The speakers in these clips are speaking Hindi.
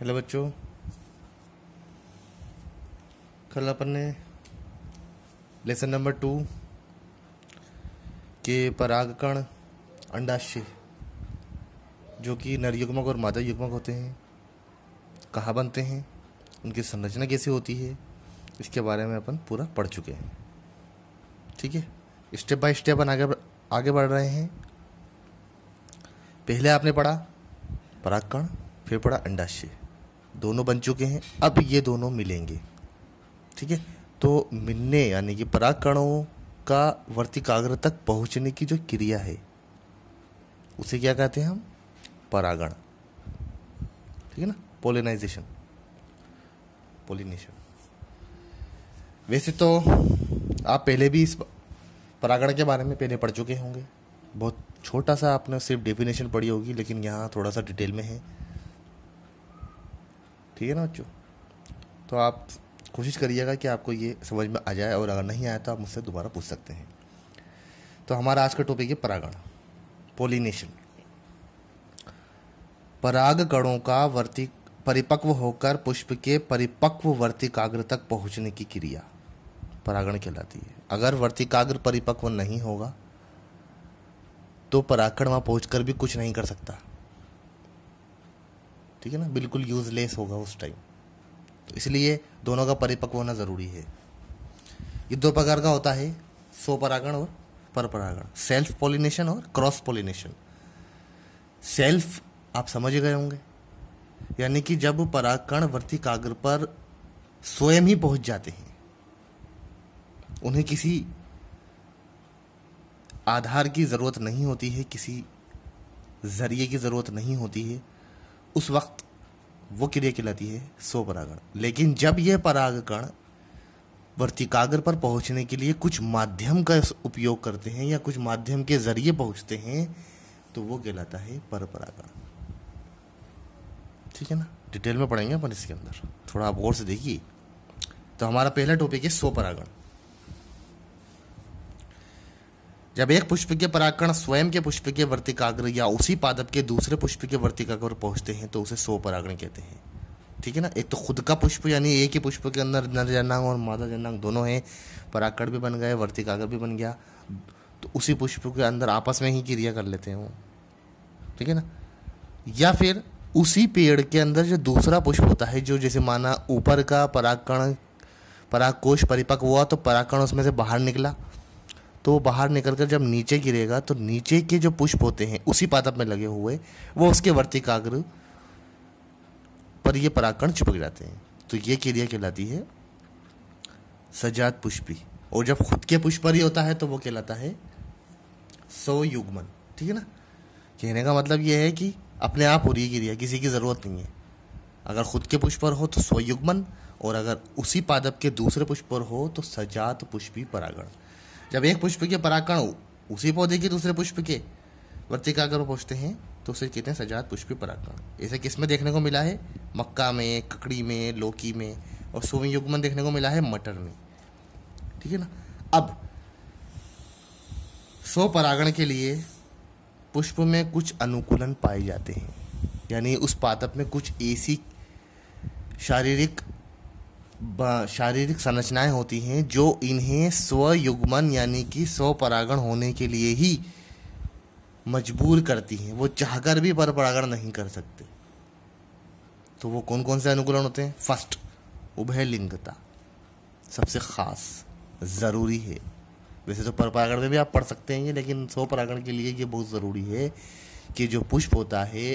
हेलो बच्चों कल अपन ने लेसन नंबर टू के परागकण अंडाशय जो कि नर युग्मक और मादा युग्मक होते हैं कहाँ बनते हैं उनकी संरचना कैसी होती है इसके बारे में अपन पूरा पढ़ चुके हैं ठीक है स्टेप बाय स्टेप अपन आगे आगे बढ़ रहे हैं पहले आपने पढ़ा परागकण फिर पढ़ा अंडाशय दोनों बन चुके हैं अब ये दोनों मिलेंगे ठीक है तो मिलने यानी कि परागकणों का वर्तिकाग्र तक पहुंचने की जो क्रिया है उसे क्या कहते हैं हम परागण ठीक है ना पोलिनाइजेशन पोलिनेशन वैसे तो आप पहले भी इस परागण के बारे में पहले पढ़ चुके होंगे बहुत छोटा सा आपने सिर्फ डेफिनेशन पढ़ी होगी लेकिन यहाँ थोड़ा सा डिटेल में है ठीक है ना बच्चों तो आप कोशिश करिएगा कि आपको ये समझ में आ जाए और अगर नहीं आया तो आप मुझसे दोबारा पूछ सकते हैं तो हमारा आज का टॉपिक है परागण पोलिनेशन पराग गणों का वर्ति परिपक्व होकर पुष्प के परिपक्व वर्तिकाग्र तक पहुंचने की क्रिया परागण कहलाती है अगर वर्तिकाग्र परिपक्व नहीं होगा तो परागण वहां पहुंचकर भी कुछ नहीं कर सकता ठीक है ना बिल्कुल यूजलेस होगा उस टाइम तो इसलिए दोनों का परिपक्व होना ज़रूरी है ये दो प्रकार का होता है स्वपरागण और परपरागण सेल्फ पोलिनेशन और क्रॉस पोलिनेशन सेल्फ आप समझ गए होंगे यानी कि जब वर्ती कागर पर स्वयं ही पहुंच जाते हैं उन्हें किसी आधार की ज़रूरत नहीं होती है किसी ज़रिए की ज़रूरत नहीं होती है उस वक्त वो क्रिया कहलाती है सो परागण लेकिन जब यह परागकण वर्तिकाग्र पर पहुंचने के लिए कुछ माध्यम का उपयोग करते हैं या कुछ माध्यम के जरिए पहुंचते हैं तो वो कहलाता है परपरागण ठीक है ना डिटेल में पढ़ेंगे अपन इसके अंदर थोड़ा आप गौर से देखिए तो हमारा पहला टॉपिक है परागण जब एक पुष्प के परागकण स्वयं के पुष्प के वर्तिकाग्र या उसी पादप के दूसरे पुष्प के वर्तिकाग्र पहुंचते हैं तो उसे सो परागण कहते हैं ठीक है ना एक तो खुद का पुष्प यानी एक ही पुष्प के अंदर नर जनांग और मादा जनांग दोनों हैं परागकण भी बन गए वर्तिकाग्र भी बन गया तो उसी पुष्प के अंदर आपस में ही क्रिया कर लेते हैं वो ठीक है ना या फिर उसी पेड़ के अंदर जो दूसरा पुष्प होता है जो जैसे माना ऊपर का परागकण पराग कोश परिपक्व हुआ तो परागकण उसमें से बाहर निकला तो बाहर निकल कर जब नीचे गिरेगा तो नीचे के जो पुष्प होते हैं उसी पादप में लगे हुए वो उसके वर्तिकाग्र पर ये पराकण चिपक जाते हैं तो ये क्रिया कहलाती है सजात पुष्पी और जब खुद के पुष्प पर ही होता है तो वो कहलाता है सो ठीक है ना कहने का मतलब ये है कि अपने आप हो रही है क्रिया किसी की ज़रूरत नहीं है अगर खुद के पुष्प पर हो तो स्वयुग्मन और अगर उसी पादप के दूसरे पुष्प पर हो तो सजात पुष्पी परागण जब एक पुष्प के पराकण उसी पौधे के दूसरे पुष्प के वर्तिका अगर पहुंचते हैं तो उसे कहते हैं सजात पुष्प पराकण ऐसे किस में देखने को मिला है मक्का में ककड़ी में लौकी में और सोमी युग्मन देखने को मिला है मटर में ठीक है ना अब सो परागण के लिए पुष्प में कुछ अनुकूलन पाए जाते हैं यानी उस पादप में कुछ ऐसी शारीरिक शारीरिक संरचनाएं होती हैं जो इन्हें स्वयुग्मन यानी कि स्वपरागण होने के लिए ही मजबूर करती हैं वो चाहकर भी पर परागण नहीं कर सकते तो वो कौन कौन से अनुकूलन होते हैं फर्स्ट उभय लिंगता सबसे ख़ास ज़रूरी है वैसे तो पर परागण में भी आप पढ़ सकते हैं ये लेकिन स्व परागण के लिए ये बहुत ज़रूरी है कि जो पुष्प होता है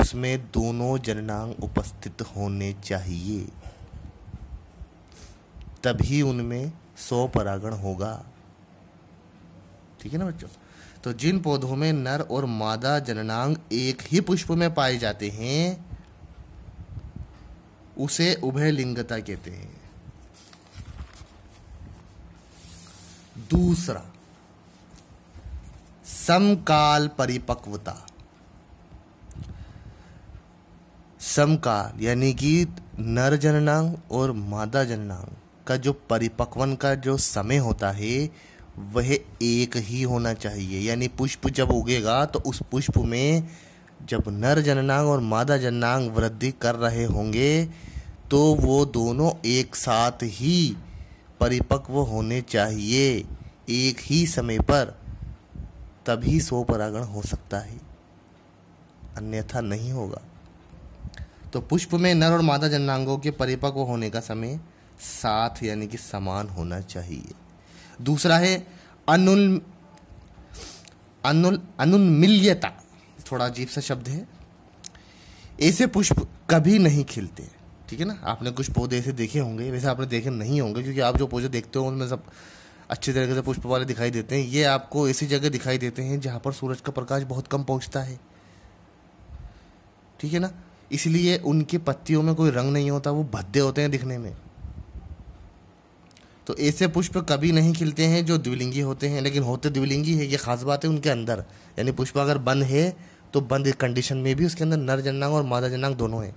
उसमें दोनों जननांग उपस्थित होने चाहिए तभी उनमें सौ परागण होगा ठीक है ना बच्चों तो जिन पौधों में नर और मादा जननांग एक ही पुष्प में पाए जाते हैं उसे उभयलिंगता कहते हैं दूसरा समकाल परिपक्वता समकाल यानी कि नर जननांग और मादा जननांग का जो परिपक्वन का जो समय होता है वह एक ही होना चाहिए यानी पुष्प जब उगेगा तो उस पुष्प में जब नर जननांग और मादा जननांग वृद्धि कर रहे होंगे तो वो दोनों एक साथ ही परिपक्व होने चाहिए एक ही समय पर तभी सो परागण हो सकता है अन्यथा नहीं होगा तो पुष्प में नर और मादा जननांगों के परिपक्व होने का समय साथ यानी कि समान होना चाहिए दूसरा है अनुल अनुल अनुन्मिल्यता थोड़ा अजीब सा शब्द है ऐसे पुष्प कभी नहीं खिलते ठीक है ना आपने कुछ पौधे ऐसे देखे होंगे वैसे आपने देखे नहीं होंगे क्योंकि आप जो पौधे देखते हो उनमें सब अच्छी तरीके से पुष्प वाले दिखाई देते हैं ये आपको ऐसी जगह दिखाई देते हैं जहाँ पर सूरज का प्रकाश बहुत कम पहुँचता है ठीक है ना इसलिए उनकी पत्तियों में कोई रंग नहीं होता वो भद्दे होते हैं दिखने में तो ऐसे पुष्प कभी नहीं खिलते हैं जो द्विलिंगी होते हैं लेकिन होते द्विलिंगी है ये खास बात है उनके अंदर यानी पुष्प अगर बंद है तो बंद कंडीशन में भी उसके अंदर नर जननांग और मादा जननांग दोनों हैं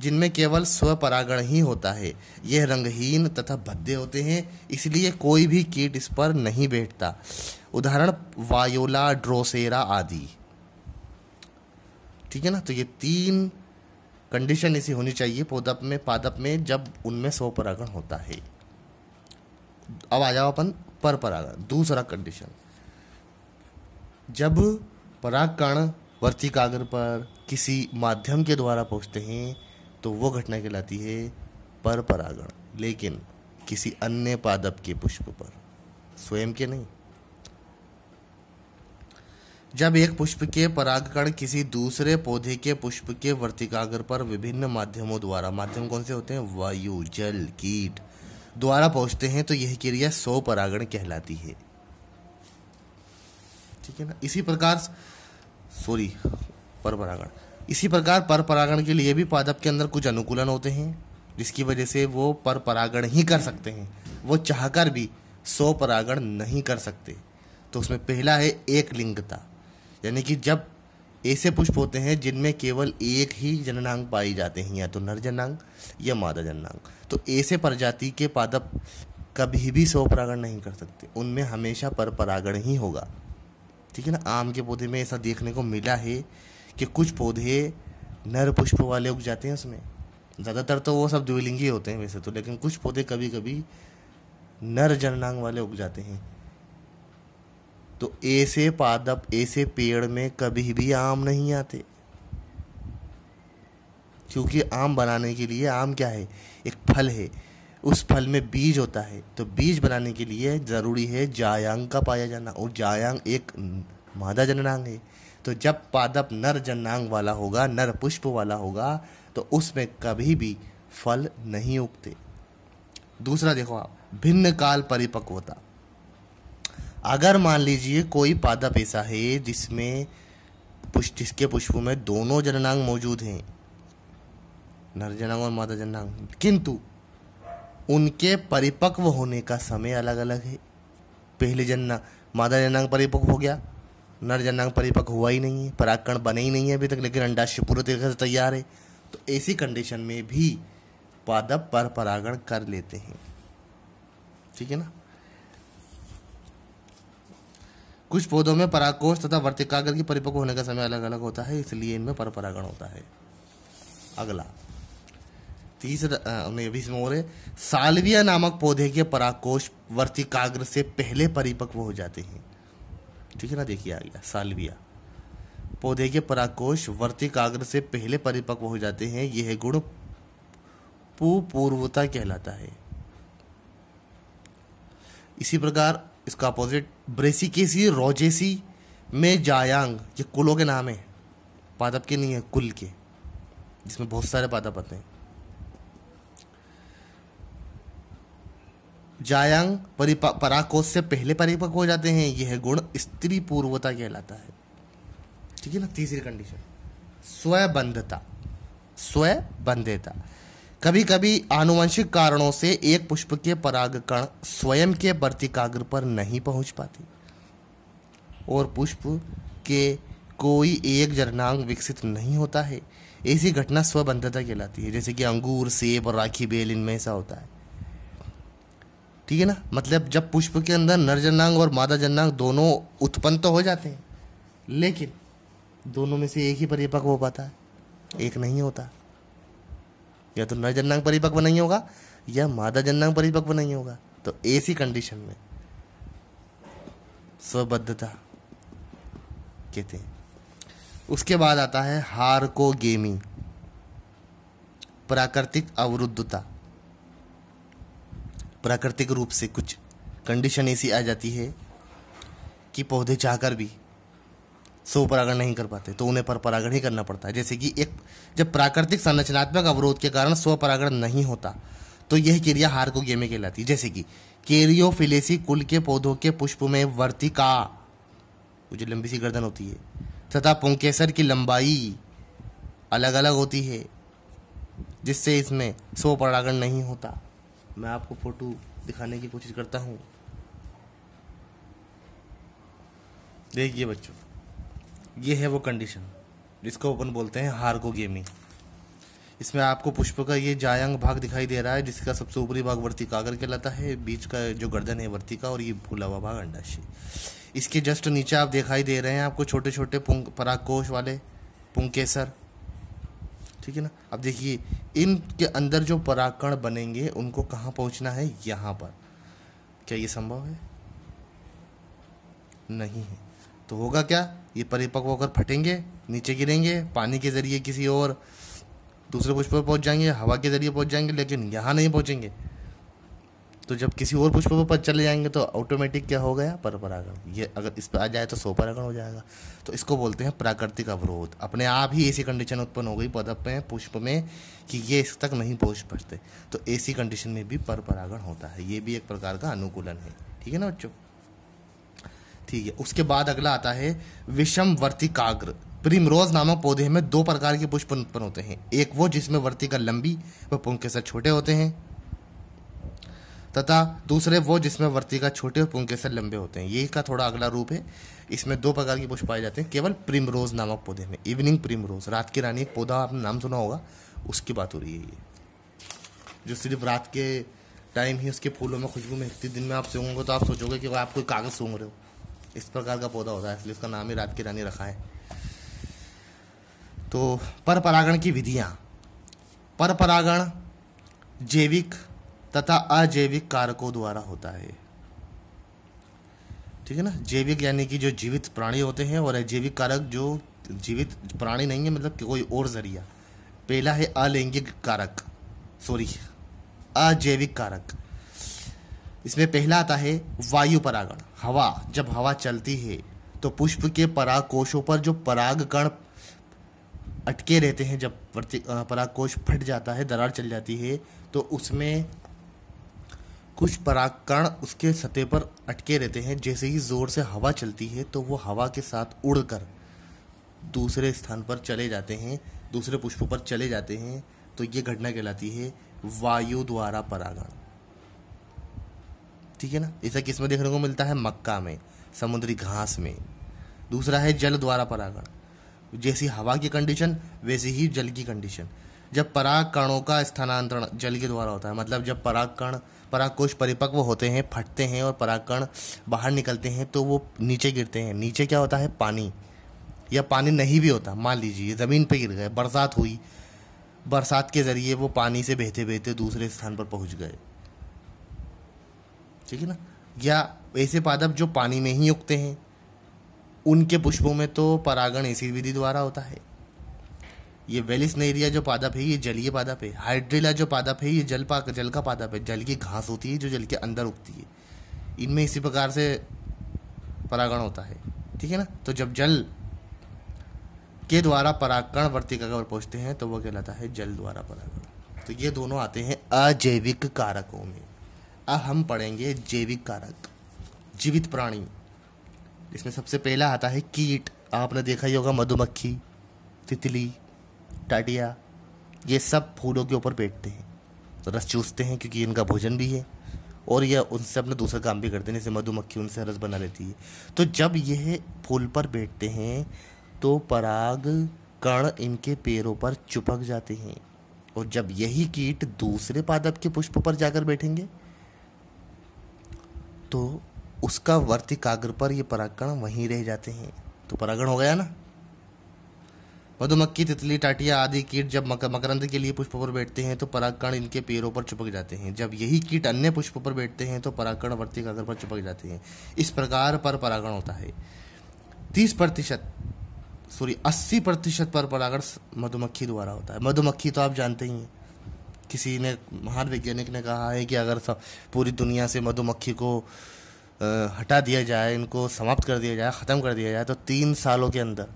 जिनमें केवल स्वपरागण ही होता है यह रंगहीन तथा भद्दे होते हैं इसलिए कोई भी कीट इस पर नहीं बैठता उदाहरण वायोला ड्रोसेरा आदि ठीक है ना तो ये तीन कंडीशन ऐसी होनी चाहिए पौधप में पादप में जब उनमें स्वपरागण होता है अब आ जाओ अपन पर परागण दूसरा कंडीशन जब परागकण वर्तिकागर पर किसी माध्यम के द्वारा पहुंचते हैं तो वो घटना कहलाती है पर परागण लेकिन किसी अन्य पादप के पुष्प पर स्वयं के नहीं जब एक पुष्प के परागकण किसी दूसरे पौधे के पुष्प के वर्तिकागर पर विभिन्न माध्यमों द्वारा माध्यम कौन से होते हैं वायु जल कीट द्वारा पहुंचते हैं तो यह क्रिया सौ परागण कहलाती है ठीक है ना इसी प्रकार सॉरी पर परागण इसी प्रकार पर परागण के लिए भी पादप के अंदर कुछ अनुकूलन होते हैं जिसकी वजह से वो पर परागण ही कर सकते हैं वो चाहकर भी सौ परागण नहीं कर सकते तो उसमें पहला है एक लिंगता यानी कि जब ऐसे पुष्प होते हैं जिनमें केवल एक ही जननांग पाई जाते हैं या तो नर जननांग या मादा जननांग तो ऐसे प्रजाति के पादप कभी भी सौ परागण नहीं कर सकते उनमें हमेशा पर परागण ही होगा ठीक है ना आम के पौधे में ऐसा देखने को मिला है कि कुछ पौधे नर पुष्प वाले उग जाते हैं उसमें ज़्यादातर तो वो सब द्विलिंगी होते हैं वैसे तो लेकिन कुछ पौधे कभी कभी नर जननांग वाले उग जाते हैं तो ऐसे पादप ऐसे पेड़ में कभी भी आम नहीं आते क्योंकि आम बनाने के लिए आम क्या है एक फल है उस फल में बीज होता है तो बीज बनाने के लिए ज़रूरी है जायांग का पाया जाना और जायांग एक मादा जननांग है तो जब पादप नर जननांग वाला होगा नर पुष्प वाला होगा तो उसमें कभी भी फल नहीं उगते दूसरा देखो आप भिन्न काल परिपक्वता अगर मान लीजिए कोई पादप ऐसा है जिसमें पुष्प जिसके पुष्पों में दोनों जननांग मौजूद हैं नर जननांग और मादा जननांग किंतु उनके परिपक्व होने का समय अलग अलग है पहले जनना मादा जननांग परिपक्व हो गया नर जननांग परिपक्व हुआ ही नहीं है परागकण बने ही नहीं है अभी तक लेकिन अंडाशय पूरे तरीके से तैयार है तो ऐसी कंडीशन में भी पादप पर परागण कर लेते हैं ठीक है ना कुछ पौधों में परागकोष तथा वर्तिकाग्र की परिपक्व होने का समय अलग अलग होता है इसलिए इनमें परपरागण होता है अगला तीसरा अभी इसमें और है सालविया नामक पौधे के पराकोष वर्तिकाग्र से पहले परिपक्व हो जाते हैं ठीक है ना देखिए आ गया सालविया पौधे के पराकोष वर्तिकाग्र से पहले परिपक्व हो जाते हैं यह गुण पूर्वता कहलाता है इसी प्रकार इसका अपोजिट ब्रेसिकेसी रोजेसी में जायांग ये कुलों के नाम है पादप के नहीं है कुल के जिसमें बहुत सारे पादप आते हैं जायांग पराकोष से पहले परिपक्व हो जाते हैं यह गुण स्त्री पूर्वता कहलाता है ठीक है ना तीसरी कंडीशन स्वबंधता स्वबंधता कभी कभी आनुवंशिक कारणों से एक पुष्प के परागकण स्वयं के वर्तिकाग्र पर नहीं पहुंच पाते और पुष्प के कोई एक जरनांग विकसित नहीं होता है ऐसी घटना स्वबंधता कहलाती है जैसे कि अंगूर सेब और राखी बेल इनमें ऐसा होता है ठीक है ना मतलब जब पुष्प के अंदर नर जननांग और मादा जननांग दोनों उत्पन्न तो हो जाते हैं लेकिन दोनों में से एक ही परिपक्व हो पाता है एक नहीं होता या तो नर जननांग परिपक्व नहीं होगा या मादा जननांग परिपक्व नहीं होगा तो ऐसी कंडीशन में स्वबद्धता कहते हैं उसके बाद आता है हार को गेमी प्राकृतिक अवरुद्धता प्राकृतिक रूप से कुछ कंडीशन ऐसी आ जाती है कि पौधे चाहकर भी स्व परागण नहीं कर पाते तो उन्हें पर परागण ही करना पड़ता है जैसे कि एक जब प्राकृतिक संरचनात्मक अवरोध के कारण स्व परागण नहीं होता तो यह क्रिया हार को गेमे कहलाती है जैसे कि केरियोफिलेसी कुल के पौधों के पुष्प में वर्तिका जो लंबी सी गर्दन होती है तथा पुंकेसर की लंबाई अलग अलग होती है जिससे इसमें स्व परागण नहीं होता मैं आपको फोटो दिखाने की कोशिश करता हूँ देखिए बच्चों ये है वो कंडीशन जिसको अपन बोलते हैं हार्को गेमी इसमें आपको पुष्प का ये जायांग भाग दिखाई दे रहा है जिसका सबसे ऊपरी भाग वर्तिका करके लाता है बीच का जो गर्दन है वर्तिका और ये फूला हुआ भाग अंडाशी इसके जस्ट नीचे आप दिखाई दे रहे हैं आपको छोटे छोटे पुंग पराकोश वाले पुंकेसर ठीक है ना अब देखिए इनके अंदर जो पराकण बनेंगे उनको कहाँ पहुँचना है यहाँ पर क्या ये संभव है नहीं है तो होगा क्या ये परिपक्व होकर फटेंगे नीचे गिरेंगे पानी के ज़रिए किसी और दूसरे पुष्प पर पहुँच जाएंगे हवा के ज़रिए पहुँच जाएंगे लेकिन यहाँ नहीं पहुँचेंगे तो जब किसी और पुष्प पर चले जाएंगे तो ऑटोमेटिक क्या हो गया पर परागण ये अगर इस पर आ जाए तो सौ परागण हो जाएगा तो इसको बोलते हैं प्राकृतिक अवरोध अपने आप ही ऐसी कंडीशन उत्पन्न हो गई पौधा में पुष्प में कि ये इस तक नहीं पहुँच पाते तो ऐसी कंडीशन में भी पर परागण होता है ये भी एक प्रकार का अनुकूलन है ठीक है ना बच्चों ठीक है उसके बाद अगला आता है विषम वर्तिकाग्र प्रिमरोज नामक पौधे में दो प्रकार के पुष्प उत्पन्न होते हैं एक वो जिसमें वर्तिका लंबी व से छोटे होते हैं तथा दूसरे वो जिसमें वर्तिका छोटे और से लंबे होते हैं ये का थोड़ा अगला रूप है इसमें दो प्रकार के पुष्प पाए जाते हैं केवल प्रिमरोज नामक पौधे में इवनिंग प्रिमरोज रात की रानी एक पौधा आपने नाम सुना होगा उसकी बात हो रही है ये जो सिर्फ रात के टाइम ही उसके फूलों में खुशबू में दिन में आप सूंघोगे तो आप सोचोगे कि आप कोई कागज़ सूंघ रहे हो इस प्रकार का पौधा होता है इसलिए उसका नाम ही रात की रानी रखा है तो पर परागण की विधियाँ पर परागण जैविक तथा अजैविक कारकों द्वारा होता है ठीक है ना जैविक यानी कि जो जीवित प्राणी होते हैं और अजैविक कारक जो जीवित प्राणी नहीं है मतलब कोई और जरिया पहला है अलैंगिक कारक सॉरी अजैविक कारक इसमें पहला आता है वायु परागण हवा जब हवा चलती है तो पुष्प के पराग कोशों पर जो पराग कण अटके रहते हैं जब पराग कोश फट जाता है दरार चल जाती है तो उसमें कुछ पराग कण उसके सतह पर अटके रहते हैं जैसे ही ज़ोर से हवा चलती है तो वो हवा के साथ उड़कर दूसरे स्थान पर चले जाते हैं दूसरे पुष्पों पर चले जाते हैं तो ये घटना कहलाती है वायु द्वारा परागण ठीक है ना ऐसा किसमें देखने को मिलता है मक्का में समुद्री घास में दूसरा है जल द्वारा परागण जैसी हवा की कंडीशन वैसी ही जल की कंडीशन जब पराग कणों का स्थानांतरण जल के द्वारा होता है मतलब जब पराग कण पराग कोश परिपक्व होते हैं फटते हैं और पराग कण बाहर निकलते हैं तो वो नीचे गिरते हैं नीचे क्या होता है पानी या पानी नहीं भी होता मान लीजिए ज़मीन पे गिर गए बरसात हुई बरसात के ज़रिए वो पानी से बहते बहते दूसरे स्थान पर पहुंच गए ठीक है ना या ऐसे पादप जो पानी में ही उगते हैं उनके पुष्पों में तो परागण इसी विधि द्वारा होता है ये वेलिस नेरिया जो पादप है ये जलीय पादप है हाइड्रिला जो पादप है ये जल पा जल का पादप है जल की घास होती है जो जल के अंदर उगती है इनमें इसी प्रकार से परागण होता है ठीक है ना तो जब जल के द्वारा परागण वर्तिका पर पहुँचते हैं तो वह कहलाता है जल द्वारा परागण तो ये दोनों आते हैं अजैविक कारकों में अब हम पढ़ेंगे जैविक कारक जीवित प्राणी इसमें सबसे पहला आता है कीट आपने देखा ही होगा मधुमक्खी तितली टाटिया ये सब फूलों के ऊपर बैठते हैं तो रस चूसते हैं क्योंकि इनका भोजन भी है और यह उनसे अपना दूसरा काम भी करते हैं जैसे मधुमक्खी उनसे रस बना लेती है तो जब यह फूल पर बैठते हैं तो पराग कण इनके पैरों पर चुपक जाते हैं और जब यही कीट दूसरे पादप के पुष्प पर जाकर बैठेंगे तो उसका वर्ती काग्र पर ये परागकण वहीं रह जाते हैं तो परागण हो गया ना मधुमक्खी तितली टाटिया आदि कीट जब मक, मकरंद के लिए पुष्प पर बैठते हैं तो परागकण इनके पैरों पर चिपक जाते हैं जब यही कीट अन्य पुष्प पर बैठते हैं तो परागकण वर्ती पर चिपक जाते हैं इस प्रकार पर परागण होता है तीस प्रतिशत सॉरी अस्सी प्रतिशत पर परागण मधुमक्खी द्वारा होता है मधुमक्खी तो आप जानते ही हैं किसी ने महान वैज्ञानिक ने कहा है कि अगर सब पूरी दुनिया से मधुमक्खी को हटा दिया जाए इनको समाप्त कर दिया जाए ख़त्म कर दिया जाए तो तीन सालों के अंदर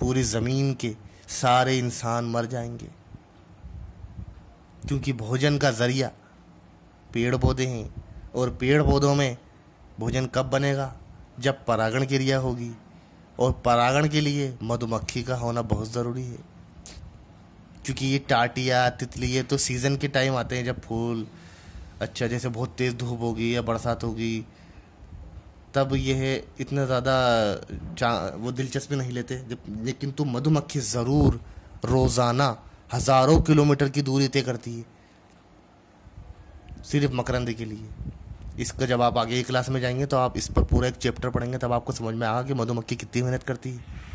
पूरी ज़मीन के सारे इंसान मर जाएंगे क्योंकि भोजन का ज़रिया पेड़ पौधे हैं और पेड़ पौधों में भोजन कब बनेगा जब परागण क्रिया होगी और परागण के लिए मधुमक्खी का होना बहुत ज़रूरी है क्योंकि ये टाटिया तितली ये तो सीज़न के टाइम आते हैं जब फूल अच्छा जैसे बहुत तेज़ धूप होगी या बरसात होगी तब यह इतना ज़्यादा वो दिलचस्पी नहीं लेते जब लेकिन तो मधुमक्खी ज़रूर रोज़ाना हज़ारों किलोमीटर की दूरी तय करती है सिर्फ मकरंदे के लिए इसका जब आप आगे क्लास में जाएंगे तो आप इस पर पूरा एक चैप्टर पढ़ेंगे तब आपको समझ में आएगा कि मधुमक्खी कितनी मेहनत करती है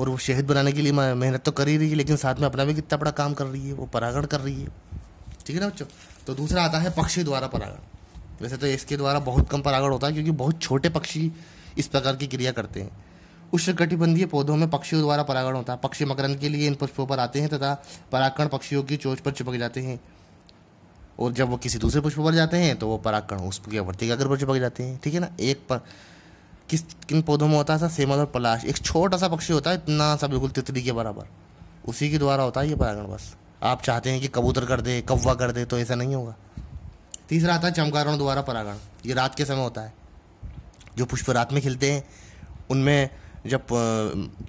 और वो शहद बनाने के लिए मेहनत तो कर ही रही है लेकिन साथ में अपना भी कितना बड़ा काम कर रही है वो परागण कर रही है ठीक है ना बच्चों तो दूसरा आता है पक्षी द्वारा परागण वैसे तो इसके द्वारा बहुत कम परागण होता है क्योंकि बहुत छोटे पक्षी इस प्रकार की क्रिया करते हैं उष्णकटिबंधीय पौधों में पक्षियों द्वारा परागण होता है पक्षी मकरण के लिए इन पुष्पों पर आते हैं तथा परागण पक्षियों की चोच पर चिपक जाते हैं और जब वो किसी दूसरे पुष्प पर जाते हैं तो वो परागण उस पर वर्तिका पर चिपक जाते हैं ठीक है ना एक पर किस किन पौधों में होता है सर सेमल और पलाश एक छोटा सा पक्षी होता है इतना सा बिल्कुल तितली के बराबर उसी के द्वारा होता है ये परागण बस आप चाहते हैं कि कबूतर कर दे कौवा कर दे तो ऐसा नहीं होगा तीसरा आता है चमकारों द्वारा परागण ये रात के समय होता है जो पुष्प रात में खिलते हैं उनमें जब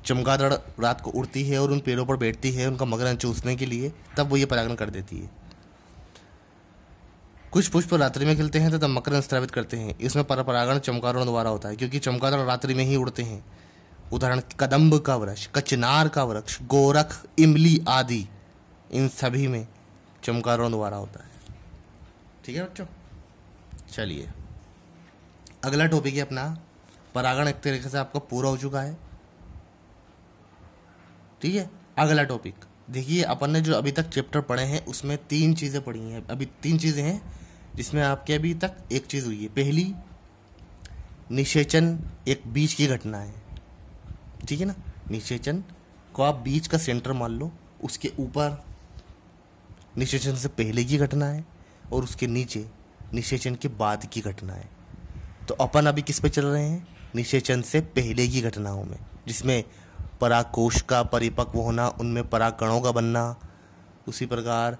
चमकादड़ रात को उड़ती है और उन पेड़ों पर बैठती है उनका मगरन चूसने के लिए तब वो ये परागण कर देती है कुछ पुष्प रात्रि में खिलते हैं तथा मकर स्थापित करते हैं इसमें परपरागण चमकारों द्वारा होता है क्योंकि चमकारों रात्रि में ही उड़ते हैं उदाहरण कदम्ब का वृक्ष कचनार का वृक्ष गोरख इमली आदि इन सभी में चमकारों द्वारा होता है ठीक है बच्चों चलिए अगला टॉपिक है अपना परागण एक तरीके से आपका पूरा हो चुका है ठीक है अगला टॉपिक देखिए अपन ने जो अभी तक चैप्टर पढ़े हैं उसमें तीन चीज़ें पढ़ी हैं अभी तीन चीज़ें हैं जिसमें आपके अभी तक एक चीज़ हुई है पहली निषेचन एक बीज की घटना है ठीक है ना निषेचन को आप बीज का सेंटर मान लो उसके ऊपर निषेचन से पहले की घटना है और उसके नीचे निषेचन के बाद की घटना है तो अपन अभी किस पे चल रहे हैं निषेचन से पहले की घटनाओं में जिसमें पराग कोश का परिपक्व होना उनमें पराकणों का बनना उसी प्रकार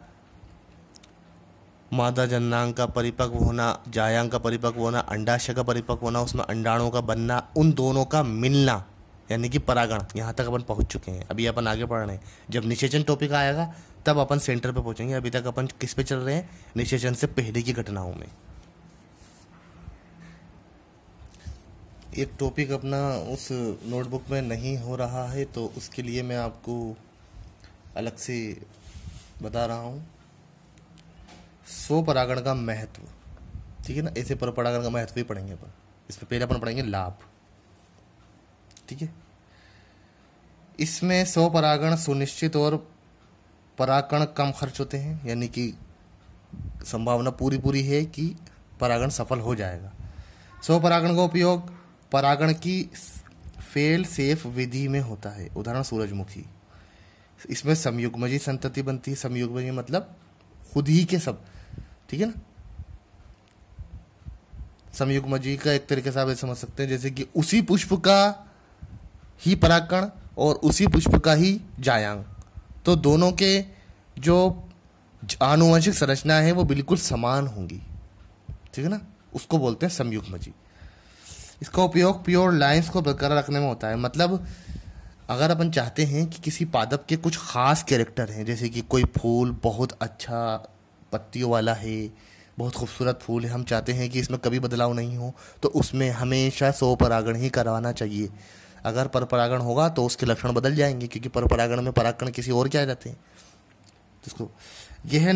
मादा जननांग का परिपक्व होना जायांग का परिपक्व होना अंडाशय का परिपक्व होना उसमें अंडाणों का बनना उन दोनों का मिलना यानी कि परागण यहाँ तक अपन पहुँच चुके हैं अभी अपन आगे पढ़ रहे हैं जब निषेचन टॉपिक आएगा तब अपन सेंटर पे पहुँचेंगे अभी तक अपन किस पे चल रहे हैं निषेचन से पहले की घटनाओं में एक टॉपिक अपना उस नोटबुक में नहीं हो रहा है तो उसके लिए मैं आपको अलग से बता रहा हूँ सो परागण का महत्व ठीक है ना ऐसे पर परागण का महत्व ही पढ़ेंगे अपन इसमें पहले अपन पढ़ेंगे लाभ ठीक है इसमें स्व परागण सुनिश्चित और परागण कम खर्च होते हैं यानी कि संभावना पूरी पूरी है कि परागण सफल हो जाएगा सौ परागण का उपयोग परागण की फेल सेफ विधि में होता है उदाहरण सूरजमुखी इसमें संयुग्मजी संतति बनती है संयुग्मजी मतलब खुद ही के सब ठीक है ना संयुग मजी का एक तरीके से आप समझ सकते हैं जैसे कि उसी पुष्प का ही पराकण और उसी पुष्प का ही जायांग तो दोनों के जो आनुवंशिक संरचना है वो बिल्कुल समान होंगी ठीक है ना उसको बोलते हैं संयुग मजी इसका उपयोग प्योर लाइंस को बरकरार रखने में होता है मतलब अगर अपन चाहते हैं कि किसी पादप के कुछ ख़ास कैरेक्टर हैं जैसे कि कोई फूल बहुत अच्छा पत्तियों वाला है बहुत खूबसूरत फूल है हम चाहते हैं कि इसमें कभी बदलाव नहीं हो तो उसमें हमेशा सौ परागण ही करवाना चाहिए अगर पर परागण होगा तो उसके लक्षण बदल जाएंगे क्योंकि पर परागण में परागण किसी और के आ जाते हैं जिसको यह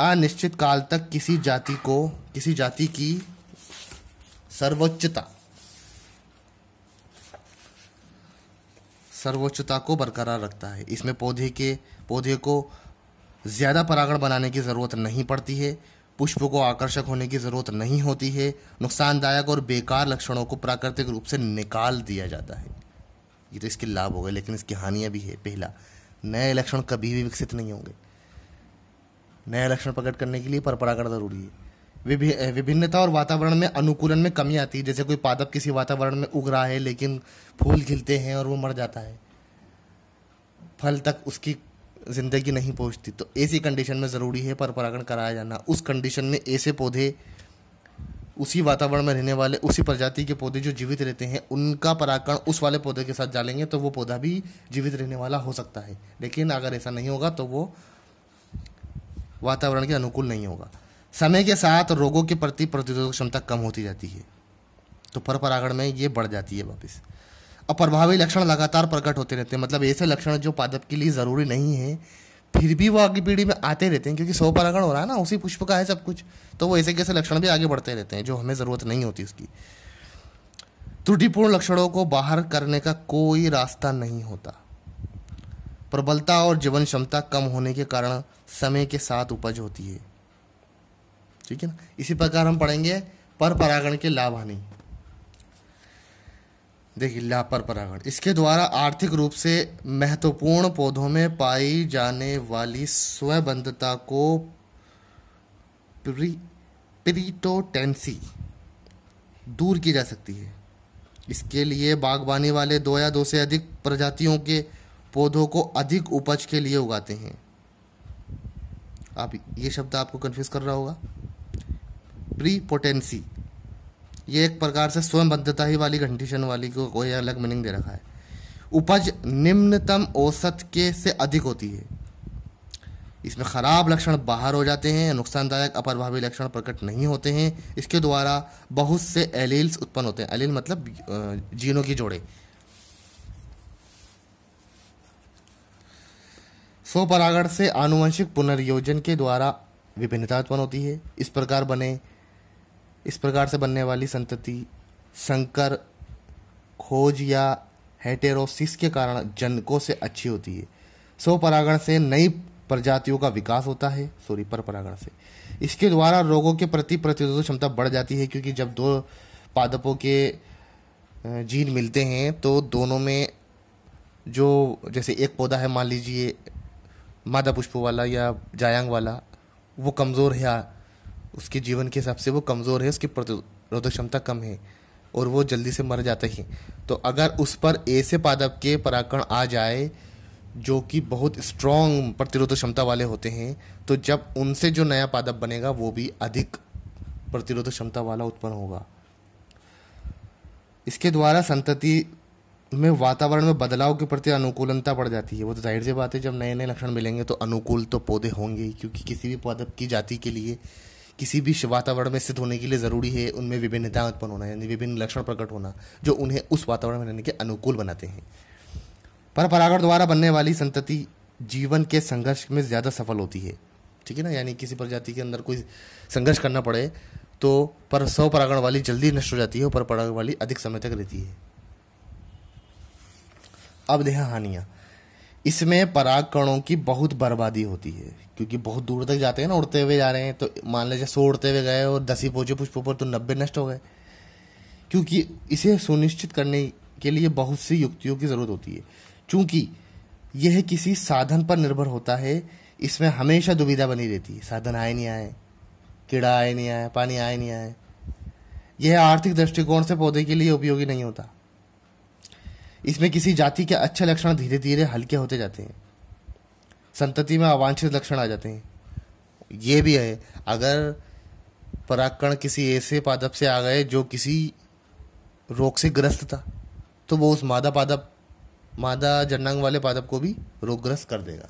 अनिश्चित काल तक किसी जाति को किसी जाति की सर्वोच्चता सर्वोच्चता को बरकरार रखता है इसमें पौधे के पौधे को ज़्यादा परागण बनाने की ज़रूरत नहीं पड़ती है पुष्प को आकर्षक होने की ज़रूरत नहीं होती है नुकसानदायक और बेकार लक्षणों को प्राकृतिक रूप से निकाल दिया जाता है ये तो इसके लाभ हो गए लेकिन इसकी हानियाँ भी है पहला नए लक्षण कभी भी विकसित नहीं होंगे नए लक्षण प्रकट करने के लिए परपरागण जरूरी है विभिन्नता और वातावरण में अनुकूलन में कमी आती है जैसे कोई पादप किसी वातावरण में उग रहा है लेकिन फूल खिलते हैं और वो मर जाता है फल तक उसकी ज़िंदगी नहीं पहुंचती तो ऐसी कंडीशन में ज़रूरी है पर परागण कराया जाना उस कंडीशन में ऐसे पौधे उसी वातावरण में रहने वाले उसी प्रजाति के पौधे जो जीवित रहते हैं उनका परागण उस वाले पौधे के साथ जालेंगे तो वो पौधा भी जीवित रहने वाला हो सकता है लेकिन अगर ऐसा नहीं होगा तो वो वातावरण के अनुकूल नहीं होगा समय के साथ रोगों के प्रति प्रतिरोधक क्षमता कम होती जाती है तो पर परागण में ये बढ़ जाती है वापस अप्रभावी लक्षण लगातार प्रकट होते रहते हैं मतलब ऐसे लक्षण जो पादप के लिए ज़रूरी नहीं है फिर भी वो आगे पीढ़ी में आते रहते हैं क्योंकि सौ परागण हो रहा है ना उसी पुष्प का है सब कुछ तो वो ऐसे कैसे लक्षण भी आगे बढ़ते रहते हैं जो हमें ज़रूरत नहीं होती उसकी त्रुटिपूर्ण लक्षणों को बाहर करने का कोई रास्ता नहीं होता प्रबलता और जीवन क्षमता कम होने के कारण समय के साथ उपज होती है ठीक है ना इसी प्रकार हम पढ़ेंगे पर परागण के लाभ हानि देखिए लापर परागण इसके द्वारा आर्थिक रूप से महत्वपूर्ण पौधों में पाई जाने वाली स्वबंधता को प्री प्रीटोटेंसी दूर की जा सकती है इसके लिए बागवानी वाले दो या दो से अधिक प्रजातियों के पौधों को अधिक उपज के लिए उगाते हैं आप ये शब्द आपको कन्फ्यूज़ कर रहा होगा प्री पोटेंसी ये एक प्रकार से स्वयंबद्धता ही वाली कंडीशन वाली को कोई अलग मीनिंग दे रखा है उपज निम्नतम औसत के से अधिक होती है इसमें खराब लक्षण बाहर हो जाते हैं नुकसानदायक अप्रभावी लक्षण प्रकट नहीं होते हैं इसके द्वारा बहुत से एलील्स उत्पन्न होते हैं एलील मतलब जीनों की जोड़े स्वपरागण से आनुवंशिक पुनर्योजन के द्वारा विभिन्नता उत्पन्न होती है इस प्रकार बने इस प्रकार से बनने वाली संतति संकर खोज या हेटेरोसिस के कारण जनकों से अच्छी होती है सौ परागण से नई प्रजातियों का विकास होता है सॉरी पर परागण से इसके द्वारा रोगों के प्रति प्रतिरोधक क्षमता बढ़ जाती है क्योंकि जब दो पादपों के जीन मिलते हैं तो दोनों में जो जैसे एक पौधा है मान लीजिए मादा पुष्प वाला या जायांग वाला वो कमज़ोर है उसके जीवन के हिसाब से वो कमज़ोर है उसकी प्रतिरोधक क्षमता कम है और वो जल्दी से मर जाते हैं तो अगर उस पर ऐसे पादप के पराकरण आ जाए जो कि बहुत स्ट्रॉन्ग प्रतिरोधक क्षमता वाले होते हैं तो जब उनसे जो नया पादप बनेगा वो भी अधिक प्रतिरोधक क्षमता वाला उत्पन्न होगा इसके द्वारा संतति में वातावरण में बदलाव के प्रति अनुकूलता बढ़ जाती है वो तो जाहिर सी बात है जब नए नए लक्षण मिलेंगे तो अनुकूल तो पौधे होंगे क्योंकि किसी भी पादप की जाति के लिए किसी भी वातावरण में स्थित होने के लिए ज़रूरी है उनमें विभिन्नता उत्पन्न होना यानी विभिन्न लक्षण प्रकट होना जो उन्हें उस वातावरण में रहने के अनुकूल बनाते हैं परागण द्वारा बनने वाली संतति जीवन के संघर्ष में ज़्यादा सफल होती है ठीक है ना यानी किसी प्रजाति के अंदर कोई संघर्ष करना पड़े तो पर सौ परागण वाली जल्दी नष्ट हो जाती है और पर परागण वाली अधिक समय तक रहती है अब देहा हानियां इसमें पराग कणों की बहुत बर्बादी होती है क्योंकि बहुत दूर तक जाते हैं ना उड़ते हुए जा रहे हैं तो मान लीजिए सो उड़ते हुए गए और दस ही पहुंचे पुष्पों पर तो नब्बे नष्ट हो गए क्योंकि इसे सुनिश्चित करने के लिए बहुत सी युक्तियों की ज़रूरत होती है चूंकि यह किसी साधन पर निर्भर होता है इसमें हमेशा दुविधा बनी रहती है साधन आए नहीं आए कीड़ा आए नहीं आए पानी आए नहीं आए यह आर्थिक दृष्टिकोण से पौधे के लिए उपयोगी नहीं होता इसमें किसी जाति के अच्छे लक्षण धीरे धीरे हल्के होते जाते हैं संतति में अवांछित लक्षण आ जाते हैं ये भी है अगर पराक्रण किसी ऐसे पादप से आ गए जो किसी रोग से ग्रस्त था तो वो उस मादा पादप मादा जन्नांग वाले पादप को भी रोगग्रस्त कर देगा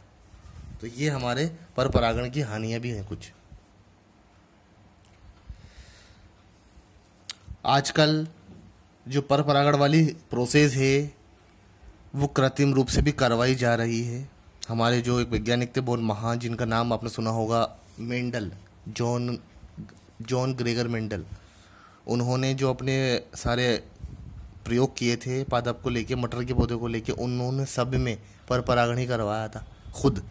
तो ये हमारे पर परागण की हानियां भी हैं कुछ आजकल जो पर परागण वाली प्रोसेस है वो कृत्रिम रूप से भी करवाई जा रही है हमारे जो एक वैज्ञानिक थे बहुत महान जिनका नाम आपने सुना होगा Mendel John John Gregor Mendel उन्होंने जो अपने सारे प्रयोग किए थे पादप को लेके मटर के पौधे को लेके उन्होंने सब में पर परागण करवाया था खुद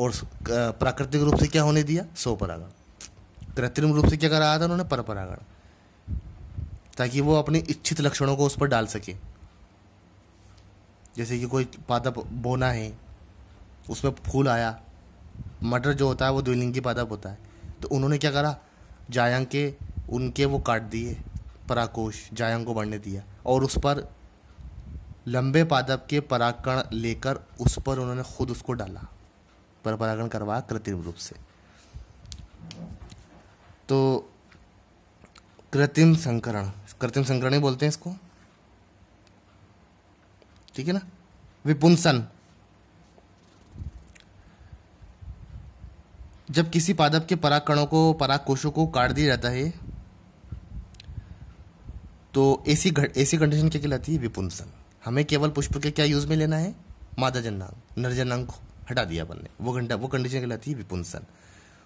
और प्राकृतिक रूप से क्या होने दिया सो परागण कृत्रिम रूप से क्या कराया था उन्होंने पर परागण ताकि वो अपने इच्छित लक्षणों को उस पर डाल सके जैसे कि कोई पादप बोना है उसमें फूल आया मटर जो होता है वो द्विलिंगी पादप होता है तो उन्होंने क्या करा जायंग के उनके वो काट दिए पराकोश जायंग को बढ़ने दिया और उस पर लंबे पादप के पराकण लेकर उस पर उन्होंने खुद उसको डाला पर परागण करवाया कृत्रिम रूप से तो कृत्रिम संकरण कृत्रिम संकरण ही बोलते हैं इसको ठीक है ना विपुंसन जब किसी पादप के पराकणों को पराकोशों को काट दिया जाता है तो ऐसी ऐसी कंडीशन क्या कहलाती है विपुंसन हमें केवल पुष्प के क्या यूज़ में लेना है मादा जननांग नरजनांग को हटा दिया अपन ने वो घंटा वो कंडीशन कहलाती है विपुंसन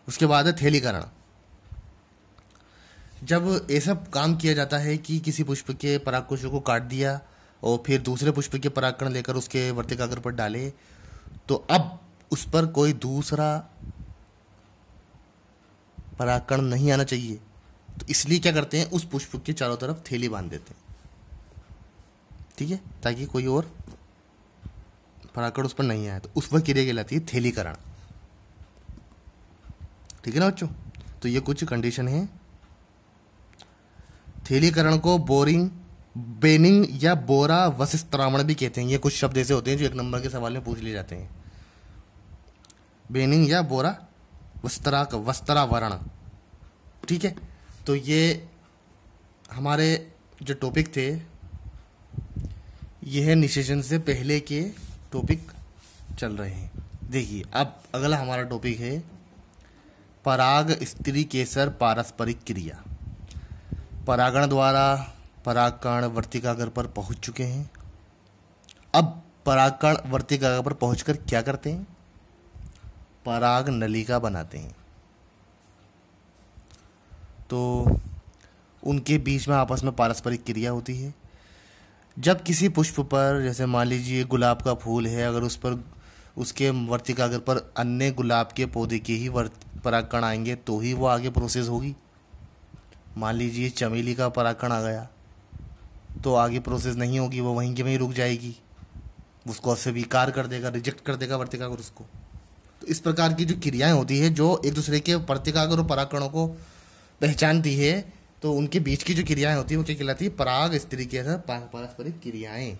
उसके बाद है थैलीकरण जब ऐसा काम किया जाता है कि किसी पुष्प के पराकोशों को काट दिया और फिर दूसरे पुष्प के परागकण लेकर उसके वर्तिकाग्र पर डाले तो अब उस पर कोई दूसरा परागकण नहीं आना चाहिए तो इसलिए क्या करते हैं उस पुष्प के चारों तरफ थैली बांध देते हैं ठीक है ताकि कोई और परागकण उस पर नहीं आए तो उस पर क्रिया कहलाती है थैलीकरण ठीक है ना बच्चों तो ये कुछ कंडीशन है थैलीकरण को बोरिंग बेनिंग या बोरा वशिष्ठ्रावण भी कहते हैं ये कुछ शब्द ऐसे होते हैं जो एक नंबर के सवाल में पूछ लिए जाते हैं बेनिंग या बोरा वस्त्रा वस्त्रावरण ठीक है तो ये हमारे जो टॉपिक थे ये है से पहले के टॉपिक चल रहे हैं देखिए अब अगला हमारा टॉपिक है पराग स्त्री केसर पारस्परिक क्रिया परागण द्वारा परागकण वर्तिकागर पर पहुंच चुके हैं अब परागकण वर्तिकागर पर पहुंचकर क्या करते हैं पराग नलिका बनाते हैं तो उनके बीच में आपस में पारस्परिक क्रिया होती है जब किसी पुष्प पर जैसे मान लीजिए गुलाब का फूल है अगर उस पर उसके वर्तिकागर पर अन्य गुलाब के पौधे के ही वर्त परागकण आएंगे तो ही वो आगे प्रोसेस होगी मान लीजिए चमेली का परागकण आ गया तो आगे प्रोसेस नहीं होगी वो वहीं के वहीं रुक जाएगी उसको अस्वीकार स्वीकार कर देगा रिजेक्ट कर देगा वर्तिका उसको तो इस प्रकार की जो क्रियाएं होती है जो एक दूसरे के वर्तिकागर और पराकणों को पहचानती है तो उनके बीच की जो क्रियाएं होती है वो क्या कहलाती है पराग स्त्री के पारस्परिक क्रियाएं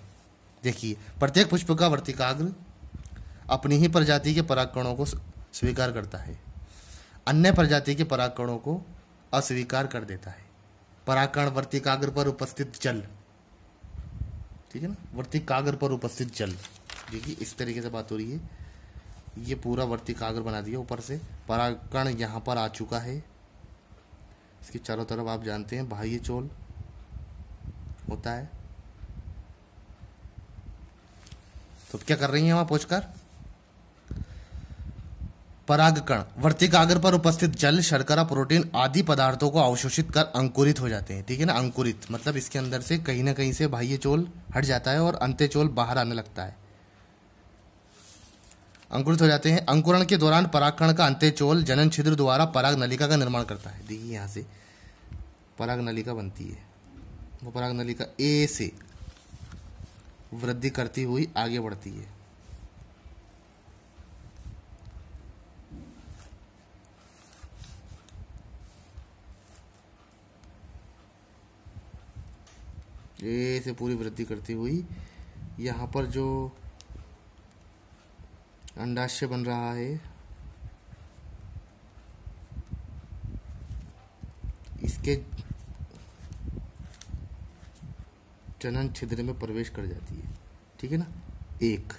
देखिए प्रत्येक पुष्प का वर्तिकाग्र अपनी ही प्रजाति के परागकणों को स्वीकार करता है अन्य प्रजाति के परागकणों को अस्वीकार कर देता है परागकण वर्तिकाग्र पर उपस्थित जल ठीक है ना वर्ती कागर पर उपस्थित जल देखिए इस तरीके से बात हो रही है ये पूरा वर्ती कागर बना दिया ऊपर से परागकण यहाँ पर आ चुका है इसके चारों तरफ आप जानते हैं बाह्य चोल होता है तो क्या कर रही है वहां पहुंचकर परागकण वर्तिकागर पर उपस्थित जल शर्करा प्रोटीन आदि पदार्थों को अवशोषित कर अंकुरित हो जाते हैं ठीक है ना अंकुरित मतलब इसके अंदर से कहीं ना कहीं से बाह्य चोल हट जाता है और अंत्य चोल बाहर आने लगता है अंकुरित हो जाते हैं अंकुरण के दौरान परागकण का अंत्य चोल जनन छिद्र द्वारा पराग नलिका का निर्माण करता है देखिए यहाँ से पराग नलिका बनती है वो पराग नलिका ए से वृद्धि करती हुई आगे बढ़ती है ए से पूरी वृद्धि करती हुई यहाँ पर जो अंडाशय बन रहा है इसके जनन छिद्र में प्रवेश कर जाती है ठीक है ना एक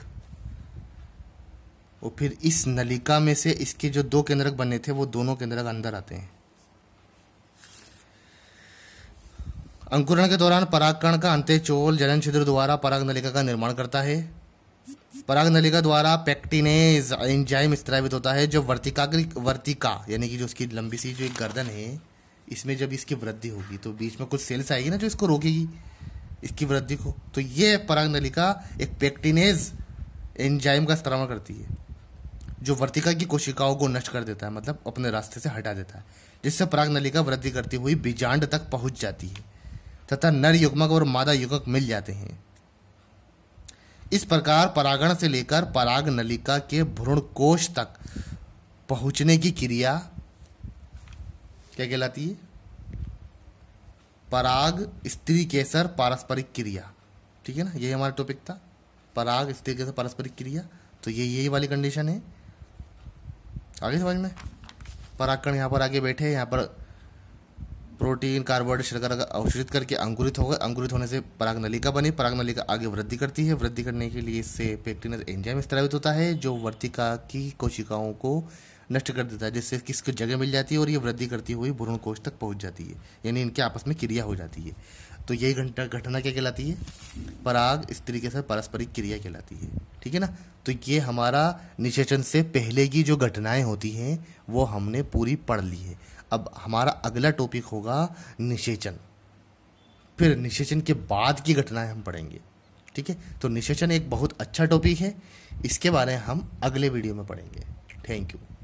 और फिर इस नलिका में से इसके जो दो केंद्रक बने थे वो दोनों केंद्रक अंदर आते हैं अंकुरण के दौरान परागकण का अंत्य चोल जनन छिद्र द्वारा पराग नलिका का निर्माण करता है पराग नलिका द्वारा पेक्टिनेज एंजाइम स्त्रावित होता है जो वर्तिका वर्तिका यानी कि जो उसकी लंबी सी जो एक गर्दन है इसमें जब इसकी वृद्धि होगी तो बीच में कुछ सेल्स आएगी ना जो इसको रोकेगी इसकी वृद्धि को तो ये पराग नलिका एक पेक्टिनेज एंजाइम का स्त्रावण करती है जो वर्तिका की कोशिकाओं को नष्ट कर देता है मतलब अपने रास्ते से हटा देता है जिससे पराग नलिका वृद्धि करती हुई बीजांड तक पहुंच जाती है तथा नर युग्मक और मादा युग्मक मिल जाते हैं इस प्रकार परागण से लेकर पराग नलिका के भ्रूण कोश तक पहुंचने की क्रिया क्या कहलाती है पराग स्त्री केसर पारस्परिक क्रिया ठीक है ना यही हमारा टॉपिक था पराग स्त्री केसर पारस्परिक क्रिया तो ये यही वाली कंडीशन है आगे समझ में पराग कण यहाँ पर आगे बैठे यहाँ पर प्रोटीन कार्बोहाइड्रेट शर्करा का अवशोषित करके अंकुरित होगा अंकुरित होने से पराग नलिका बनी पराग नलिका आगे वृद्धि करती है वृद्धि करने के लिए इससे पेक्टिनस एंजाइम स्त्रावित होता है जो वर्तिका की कोशिकाओं को नष्ट कर देता है जिससे किसको जगह मिल जाती है और ये वृद्धि करती हुई भ्रूण कोष तक पहुँच जाती है यानी इनके आपस में क्रिया हो जाती है तो यही घटना घटना क्या कहलाती है पराग इस तरीके से पारस्परिक क्रिया कहलाती है ठीक है ना तो ये हमारा निषेचन से पहले की जो घटनाएं होती हैं वो हमने पूरी पढ़ ली है अब हमारा अगला टॉपिक होगा निषेचन फिर निषेचन के बाद की घटनाएं हम पढ़ेंगे ठीक है तो निषेचन एक बहुत अच्छा टॉपिक है इसके बारे में हम अगले वीडियो में पढ़ेंगे थैंक यू